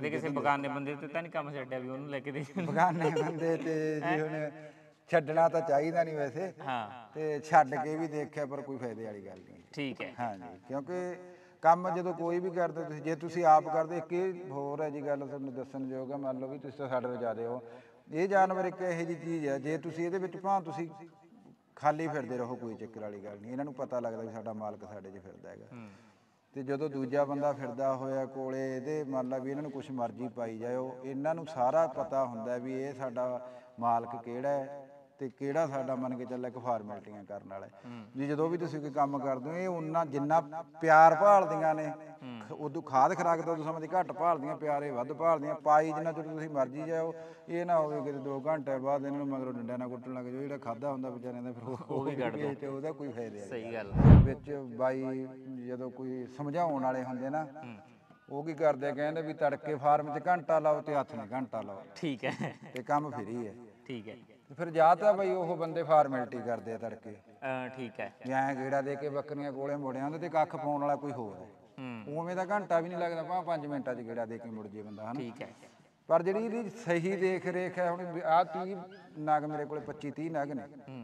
ਕਦੇ ਕਿਸੇ ਦੇ ਬੰਦੇ ਤੇ ਤਾਂ ਨਹੀਂ ਕੰਮ ਛੱਡਿਆ ਵੀ ਉਹਨੂੰ ਲੈ ਕੇ ਦੇ ਬਗਾਨੇ ਬੰਦੇ ਤੇ ਜੀ ਹੁਣ ਛੱਡਣਾ ਤਾਂ ਚਾਹੀਦਾ ਨਹੀਂ ਵੈਸੇ ਹਾਂ ਤੇ ਛੱਡ ਕੇ ਵੀ ਦੇਖਿਆ ਪਰ ਕੋਈ ਫਾਇਦੇ ਵਾਲੀ ਗੱਲ ਨਹੀਂ ਠੀਕ ਹੈ ਹਾਂਜੀ ਕਿਉਂਕਿ ਕੰਮ ਜਦੋਂ ਕੋਈ ਵੀ ਕਰਦੇ ਤੁਸੀਂ ਜੇ ਤੁਸੀਂ ਆਪ ਕਰਦੇ ਕਿ ਹੋਰ ਹੈ ਜੀ ਗੱਲ ਤੁਹਾਨੂੰ ਦੱਸਣ ਯੋਗ ਹੈ ਮੰਨ ਲਓ ਵੀ ਤੁਸੀਂ ਤਾਂ ਸਾਡੇ ਤੋਂ ਜ਼ਿਆਦੇ ਹੋ ਇਹ ਜਾਨਵਰ ਇੱਕ ਇਹੋ ਜੀ ਚੀਜ਼ ਹੈ ਜੇ ਤੁਸੀਂ ਇਹਦੇ ਵਿੱਚ ਭਾਂ ਤੁਸੀਂ ਖਾਲੀ ਫਿਰਦੇ ਰਹੋ ਕੋਈ ਚੱਕਰ ਵਾਲੀ ਗੱਲ ਨਹੀਂ ਇਹਨਾਂ ਨੂੰ ਪਤਾ ਲੱਗਦਾ ਵੀ ਸਾਡਾ ਮਾਲਕ ਸਾਡੇ 'ਚ ਫਿਰਦਾ ਹੈਗਾ ਤੇ ਜਦੋਂ ਦੂਜਾ ਬੰਦਾ ਫਿਰਦਾ ਹੋਇਆ ਕੋਲੇ ਇਹਦੇ ਮੰਨ ਲਾ ਵੀ ਇਹਨਾਂ ਨੂੰ ਕੁਝ ਮਰਜ਼ੀ ਪਾਈ ਜਾਇਓ ਇਹਨਾਂ ਨੂੰ ਸਾਰਾ ਪਤਾ ਹੁੰਦਾ ਵੀ ਇਹ ਸਾਡਾ ਮਾਲਕ ਕਿਹੜਾ ਹੈ ਤੇ ਕਿਹੜਾ ਸਾਡਾ ਮੰਨ ਕੇ ਚੱਲ ਇੱਕ ਫਾਰਮੈਲਟੀਆਂ ਕਰਨ ਵਾਲਾ ਜੀ ਜਦੋਂ ਵੀ ਤੁਸੀਂ ਕੋਈ ਕੰਮ ਕਰਦੇ ਹੋ ਇਹ ਉਹਨਾਂ ਜਿੰਨਾ ਪਿਆਰ ਭਾਲਦੀਆਂ ਨੇ ਉਦੋਂ ਖਾਦ ਖਰਾਕ ਤੋਂ ਤੁਸੀਂ ਸਮਝ ਘੱਟ ਭਾਲਦੀਆਂ ਪਿਆਰੇ ਵੱਧ ਭਾਲਦੀਆਂ ਪਾਈ ਜਿੰਨਾ ਚਿਰ ਤੁਸੀਂ ਮਰਜੀ ਜਾਓ ਇਹ ਨਾ ਹੋਵੇ ਕਿ 2 ਘੰਟੇ ਬਾਅਦ ਇਹਨਾਂ ਨੂੰ ਮਗਰੋਂ ਡੰਡਾ ਨਾ ਕੁੱਟਣ ਲੱਗ ਜਾਓ ਜਿਹੜਾ ਖਾਦਾ ਹੁੰਦਾ ਵਿਚਾਰਿਆਂ ਦਾ ਫਿਰ ਉਹ ਵੀ ਘਟ ਤੇ ਉਹਦਾ ਕੋਈ ਫਾਇਦਾ ਨਹੀਂ ਸਹੀ ਗੱਲ ਵਿੱਚ ਬਾਈ ਜਦੋਂ ਕੋਈ ਸਮਝਾਉਣ ਵਾਲੇ ਹੁੰਦੇ ਨਾ ਉਹ ਕੀ ਕਰਦੇ ਕਹਿੰਦੇ ਵੀ ਤੜਕੇ ਫਾਰਮ 'ਚ ਘੰਟਾ ਲਾਓ ਤੇ ਹੱਥ 'ਚ ਘੰਟਾ ਲਾਓ ਠੀਕ ਹੈ ਤੇ ਕੰਮ ਫਿਰੀ ਹੈ ਠੀਕ ਹੈ ਫਿਰ ਜਾਤਾ ਭਾਈ ਬਈ ਉਹ ਬੰਦੇ ਫਾਰਮੈਲਿਟੀ ਕਰਦੇ ਆ ਤੜਕੇ ਹਾਂ ਠੀਕ ਹੈ ਜਾਂ ਗੇੜਾ ਦੇ ਕੇ ਬੱਕਰੀਆਂ ਕੋਲੇ ਮੋੜਿਆਂ ਉਹਦੇ ਤੇ ਕੱਖ ਪਾਉਣ ਵਾਲਾ ਕੋਈ ਹੋਰ ਹੈ ਹੂੰ ਉਵੇਂ ਦਾ ਘੰਟਾ ਵੀ ਨਹੀਂ ਲੱਗਦਾ ਭਾਵੇਂ 5 ਮਿੰਟਾਂ 'ਚ ਗੇੜਾ ਦੇ ਕੇ ਮੁੜ ਜੇ ਬੰਦਾ ਹਨਾ ਠੀਕ ਹੈ ਪਰ ਜਿਹੜੀ ਇਹਦੀ ਸਹੀ ਦੇਖ ਰੇਖ ਹੈ ਹੁਣ ਆਹ 30 ਨਗ ਮੇਰੇ ਕੋਲੇ 25 30 ਨਗ ਨੇ ਹੂੰ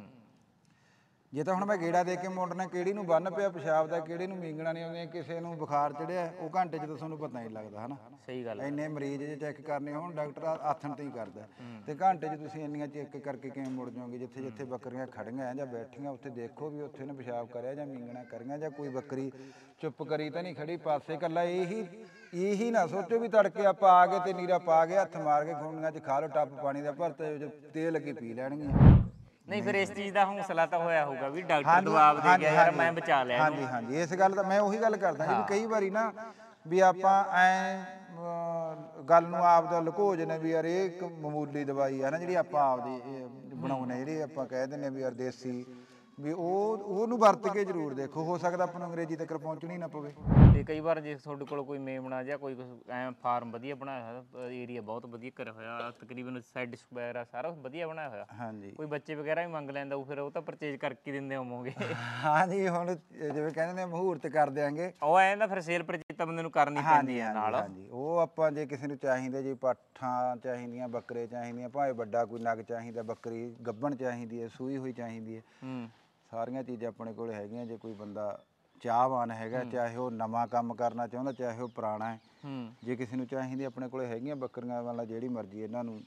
ਜੇ ਤਾਂ ਹੁਣ ਮੈਂ ਗੇੜਾ ਦੇ ਕੇ ਮੁੰਡ ਕਿਹੜੀ ਨੂੰ ਬੰਨ ਪਿਆ ਪਿਸ਼ਾਬ ਦਾ ਕਿਹੜੀ ਨੂੰ ਮੀਂਗਣਾ ਨਹੀਂ ਆਉਂਦੀ ਕਿਸੇ ਨੂੰ ਬੁਖਾਰ ਚੜਿਆ ਉਹ ਘੰਟੇ 'ਚ ਤਾਂ ਤੁਹਾਨੂੰ ਪਤਾ ਨਹੀਂ ਲੱਗਦਾ ਹਨਾ ਸਹੀ ਗੱਲ ਹੈ ਇੰਨੇ ਮਰੀਜ਼ ਜੇ ਚੈੱਕ ਕਰਨੇ ਹੋਣ ਡਾਕਟਰ ਆਥਣ ਤੇ ਹੀ ਕਰਦਾ ਤੇ ਘੰਟੇ 'ਚ ਤੁਸੀਂ ਇੰਨੀਆਂ ਚੈੱਕ ਕਰਕੇ ਕਿਵੇਂ ਮੁੜ ਜਾਓਗੇ ਜਿੱਥੇ ਜਿੱਥੇ ਬੱਕਰੀਆਂ ਖੜੀਆਂ ਜਾਂ ਬੈਠੀਆਂ ਉੱਥੇ ਦੇਖੋ ਵੀ ਉੱਥੇ ਨੇ ਪਿਸ਼ਾਬ ਕਰਿਆ ਜਾਂ ਮੀਂਗਣਾ ਕਰੀਆਂ ਜਾਂ ਕੋਈ ਬੱਕਰੀ ਚੁੱਪ ਕਰੀ ਤਾਂ ਨਹੀਂ ਖੜੀ ਪਾਸੇ ਕੱਲਾ ਇਹੀ ਇਹੀ ਨਾ ਸੋਚੋ ਵੀ ਤੜਕੇ ਆਪਾਂ ਆ ਗਏ ਤੇ ਨੀਰਾ ਪਾ ਗਏ ਹੱਥ ਮਾਰ ਕੇ ਖੂਨੀਆਂ 'ਚ ਖਾ ਲੋ ਟੱਪ ਪਾਣੀ ਦਾ ਭਰਤੇ ਤੇਲ ਲੱਗੀ ਪੀ ਲੈਣਗੇ ਨਹੀਂ ਫਿਰ ਇਸ ਚੀਜ਼ ਦਾ ਹੌਸਲਾ ਤਾਂ ਹੋਇਆ ਹੋਊਗਾ ਵੀ ਡਾਕਟਰ ਜਵਾਬ ਦੇ ਗਿਆ ਯਾਰ ਮੈਂ ਬਚਾ ਲਿਆ ਹਾਂਜੀ ਹਾਂਜੀ ਇਸ ਗੱਲ ਦਾ ਮੈਂ ਉਹੀ ਗੱਲ ਕਰਦਾ ਜੀ ਕਈ ਵਾਰੀ ਨਾ ਵੀ ਆਪਾਂ ਐ ਗੱਲ ਨੂੰ ਆਪ ਦਾ ਲੁਕੋ ਜਨੇ ਵੀ ਯਾਰ ਇਹ ਇੱਕ ਮਾਮੂਲੀ ਦਵਾਈ ਹੈ ਨਾ ਜਿਹੜੀ ਆਪਾਂ ਆਪਦੀ ਬਣਾਉਨੇ ਜਿਹੜੀ ਆਪਾਂ ਕਹਿ ਦਿੰਨੇ ਵੀ ਯਾਰ ਦੇਸੀ ਵੀ ਉਹ ਉਹਨੂੰ ਵਰਤ ਕੇ ਜ਼ਰੂਰ ਦੇਖੋ ਹੋ ਸਕਦਾ ਆਪਾਂ ਨੂੰ ਅੰਗਰੇਜ਼ੀ ਤੱਕ ਪਹੁੰਚਣੀ ਨਾ ਪਵੇ ਤੇ ਕਈ ਵਾਰ ਜੇ ਤੁਹਾਡੇ ਕੋਲ ਕੋਈ ਮੇਮਣਾ ਜਾਂ ਕੋਈ ਐ ਫਾਰਮ ਵਧੀਆ ਬਣਾਇਆ ਹੋਇਆ ਏਰੀਆ ਬਹੁਤ ਵਧੀਆ ਕਰਿਆ ਹੋਇਆ ਤਕਰੀਬਨ ਸੈੱਡ ਸਕੁਆਇਰ ਆ ਸਾਰਾ ਵਧੀਆ ਬਣਾਇਆ ਹੋਇਆ ਹਾਂਜੀ ਕੋਈ ਬੱਚੇ ਵਗੈਰਾ ਵੀ ਮੰਗ ਲੈਂਦਾ ਉਹ ਫਿਰ ਉਹ ਤਾਂ ਪਰਚੇਜ ਕਰਕੇ ਦਿੰਦੇ ਹੋਵੋਗੇ ਹਾਂਜੀ ਹੁਣ ਜਿਵੇਂ ਕਹਿੰਦੇ ਨੇ ਮਹੂਰਤ ਕਰ ਦਿਆਂਗੇ ਉਹ ਐਂ ਦਾ ਫਿਰ ਸੇਲ ਪਰਚੇਜ ਬੰਦੇ ਨੂੰ ਕਰਨੀ ਪੈਂਦੀ ਹੈ ਨਾਲ ਹਾਂਜੀ ਉਹ ਆਪਾਂ ਜੇ ਕਿਸੇ ਨੂੰ ਚਾਹੀਦਾ ਜੀ ਪਾਠਾਂ ਚਾਹੀਦੀਆਂ ਬੱਕਰੇ ਚਾਹੀਦੀਆਂ ਭਾਵੇਂ ਵੱਡਾ ਕੋਈ ਨਗ ਚਾਹੀਦਾ ਬੱਕਰੀ ਗੱਬਣ ਚਾਹੀਦੀ ਹੈ ਸੂਈ ਹੋਈ ਚਾਹੀਦੀ ਹੈ ਹੂੰ ਸਾਰੀਆਂ ਚੀਜ਼ਾਂ ਆਪਣੇ ਕੋਲ ਹੈਗੀਆਂ ਜੇ ਕੋਈ ਬੰਦਾ ਚਾਹਵਾਨ ਹੈਗਾ ਚਾਹੇ ਉਹ ਨਵਾਂ ਕੰਮ ਕਰਨਾ ਚਾਹੁੰਦਾ ਚਾਹੇ ਉਹ ਪੁਰਾਣਾ ਹੈ ਜੇ ਕਿਸੇ ਨੂੰ ਚਾਹੀਦੀ ਆਪਣੇ ਕੋਲ ਹੈਗੀਆਂ ਬੱਕਰੀਆਂ ਵਾਲਾ ਜਿਹੜੀ ਮਰਜ਼ੀ ਇਹਨਾਂ ਨੂੰ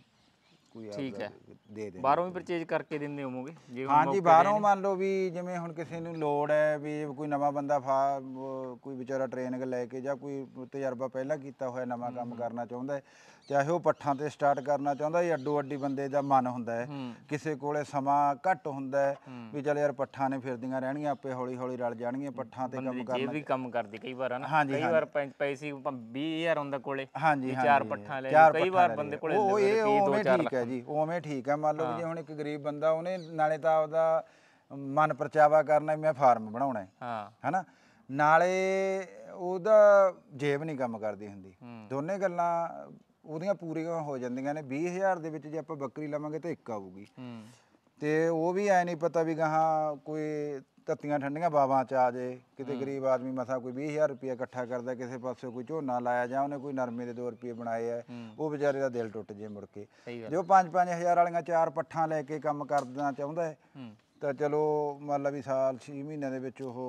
ਕੋਈ ਠੀਕ ਹੈ ਦੇ ਦੇ ਬਾਹਰੋਂ ਵੀ ਪਰਚੇਜ ਕਰਕੇ ਦਿੰਦੇ ਹੋਵੋਗੇ ਜੇ ਹਾਂਜੀ ਬਾਹਰੋਂ ਮੰਨ ਲਓ ਵੀ ਜਿਵੇਂ ਹੁਣ ਕਿਸੇ ਨੂੰ ਲੋੜ ਹੈ ਵੀ ਕੋਈ ਨਵਾਂ ਬੰਦਾ ਫਾ ਕੋਈ ਵਿਚਾਰਾ ਟ੍ਰੇਨਿੰਗ ਲੈ ਕੇ ਜਾਂ ਕੋਈ ਤਜਰਬਾ ਪਹਿਲਾਂ ਕੀਤਾ ਹੋਇਆ ਨਵਾਂ ਕੰਮ ਕਰਨਾ ਚਾਹੁੰਦਾ ਹੈ ਚਾਹੇ ਉਹ ਪੱਠਾਂ ਤੇ ਸਟਾਰਟ ਕਰਨਾ ਚਾਹੁੰਦਾ ਜਾਂ ਅੱਡੋ ਅੱਡੀ ਬੰਦੇ ਦਾ ਮਨ ਹੁੰਦਾ ਹੈ ਕਿਸੇ ਕੋਲੇ ਸਮਾਂ ਘੱਟ ਹੁੰਦਾ ਹੈ ਵੀ ਚਲ ਯਾਰ ਪੱਠਾਂ ਨੇ ਫਿਰਦੀਆਂ ਰਹਿਣਗੀਆਂ ਆਪੇ ਹੌਲੀ ਹੌਲੀ ਰਲ ਜਾਣਗੀਆਂ ਪੱਠਾਂ ਤੇ ਕੰਮ ਕਰਨਾ ਜੇ ਵੀ ਕੰਮ ਕਰਦੀ ਕਈ ਵਾਰ ਹਨਾ ਕਈ ਵਾਰ ਪੈਸੇ 20000 ਹੁੰਦਾ ਕੋਲੇ ਹਾਂਜੀ ਚਾਰ ਪੱਠਾਂ ਲੈ ਕਈ ਵਾਰ ਬੰਦੇ ਕੋਲੇ ਉਹ ਇਹ ਉਵੇਂ ਠੀਕ ਹੈ ਜੀ ਉਵੇਂ ਠੀਕ ਹੈ ਮੰਨ ਲਓ ਜੇ ਹੁਣ ਇੱਕ ਗਰੀਬ ਬੰਦਾ ਉਹਨੇ ਨਾਲੇ ਤਾਂ ਆਪਦਾ ਮਨ ਪਰਚਾਵਾ ਕਰਨਾ ਮੈਂ ਫਾਰਮ ਬਣਾਉਣਾ ਹੈ ਹਾਂ ਹਨਾ ਨਾਲੇ ਉਹਦਾ ਜੇਬ ਨਹੀਂ ਕੰਮ ਕਰਦੀ ਹੁੰਦੀ ਦੋਨੇ ਗੱਲਾਂ ਉਹਦੀਆਂ ਪੂਰੀਆਂ ਹੋ ਜਾਂਦੀਆਂ ਨੇ 20000 ਦੇ ਵਿੱਚ ਜੇ ਆਪਾਂ ਬੱਕਰੀ ਲਵਾਂਗੇ ਤਾਂ ਇੱਕ ਆਊਗੀ ਤੇ ਉਹ ਵੀ ਐ ਨਹੀਂ ਪਤਾ ਵੀ ਗਾਹਾਂ ਕੋਈ ਤੱਤੀਆਂ ਠੰਡੀਆਂ ਬਾਵਾਂ ਚ ਆ ਜੇ ਕਿਤੇ ਗਰੀਬ ਆਦਮੀ ਮਸਾ ਕੋਈ 20000 ਰੁਪਏ ਇਕੱਠਾ ਕਰਦਾ ਕਿਸੇ ਪਾਸੇ ਕੋਈ ਝੋਨਾ ਲਾਇਆ ਜਾਂ ਉਹਨੇ ਕੋਈ ਨਰਮੇ ਦੇ 2 ਰੁਪਏ ਬਣਾਏ ਆ ਉਹ ਵਿਚਾਰੇ ਦਾ ਦਿਲ ਟੁੱਟ ਜੇ ਮੁੜ ਕੇ ਜੋ 5-5000 ਵਾਲੀਆਂ ਚਾਰ ਪੱਠਾਂ ਲੈ ਕੇ ਕੰਮ ਕਰਦਾ ਚਾਹੁੰਦਾ ਹੈ ਤਾਂ ਚਲੋ ਮੰਨ ਲਾ ਵੀ ਸਾਲ 6 ਮਹੀਨਿਆਂ ਦੇ ਵਿੱਚ ਉਹ